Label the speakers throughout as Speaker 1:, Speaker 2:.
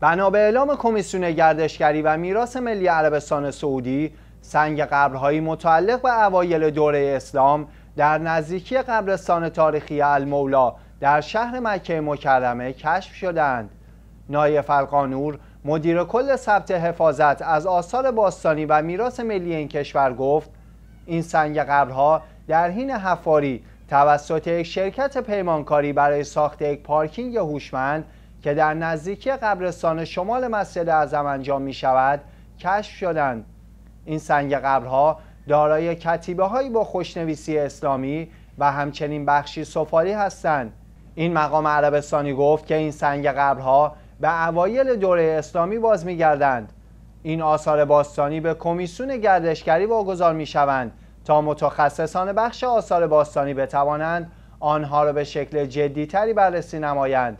Speaker 1: بنا به اعلام کمیسیون گردشگری و میراث ملی عربستان سعودی سنگ قبرهایی متعلق به اوایل دوره اسلام در نزدیکی قبرستان تاریخی المولا در شهر مکه مکرمه کشف شدند نایف القانور مدیر کل ثبت حفاظت از آثار باستانی و میراث ملی این کشور گفت این سنگ قبرها در حین حفاری توسط یک شرکت پیمانکاری برای ساخت یک پارکینگ هوشمند که در نزدیکی قبرستان شمال مسجد اعظم انجام می شود کشف شدند این سنگ قبرها دارای کتیبه هایی با خوشنویسی اسلامی و همچنین بخشی سفاری هستند این مقام عربستانی گفت که این سنگ قبرها به اوایل دوره اسلامی باز میگردند این آثار باستانی به کمیسیون گردشگری واگذار میشوند تا متخصصان بخش آثار باستانی بتوانند آنها را به شکل جدیتری بررسی نمایند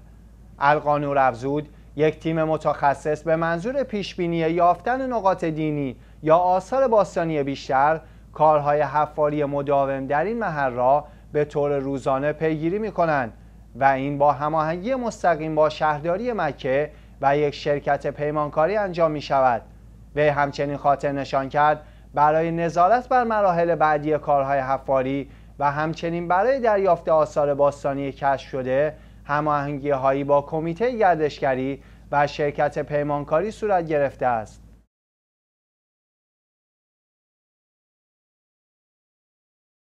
Speaker 1: القانور افزود یک تیم متخصص به منظور پیشبینی یافتن نقاط دینی یا آثار باستانی بیشتر کارهای حفاری مداوم در این محل را به طور روزانه پیگیری می کنند و این با هماهنگی مستقیم با شهرداری مکه و یک شرکت پیمانکاری انجام می شود و همچنین خاطر نشان کرد برای نظارت بر مراحل بعدی کارهای حفاری و همچنین برای دریافت آثار باستانی کشف شده هماهنگی هایی با کمیته گردشگری و شرکت پیمانکاری صورت گرفته است